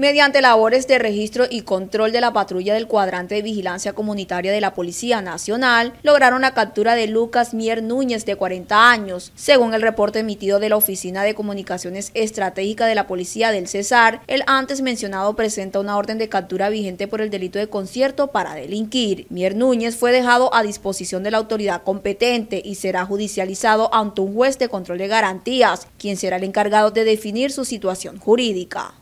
mediante labores de registro y control de la patrulla del cuadrante de vigilancia comunitaria de la Policía Nacional, lograron la captura de Lucas Mier Núñez, de 40 años. Según el reporte emitido de la Oficina de Comunicaciones Estratégica de la Policía del Cesar, el antes mencionado presenta una orden de captura vigente por el delito de concierto para delinquir. Mier Núñez fue dejado a disposición de la autoridad competente y será judicializado ante un juez de control de garantías, quien será el encargado de definir su situación jurídica.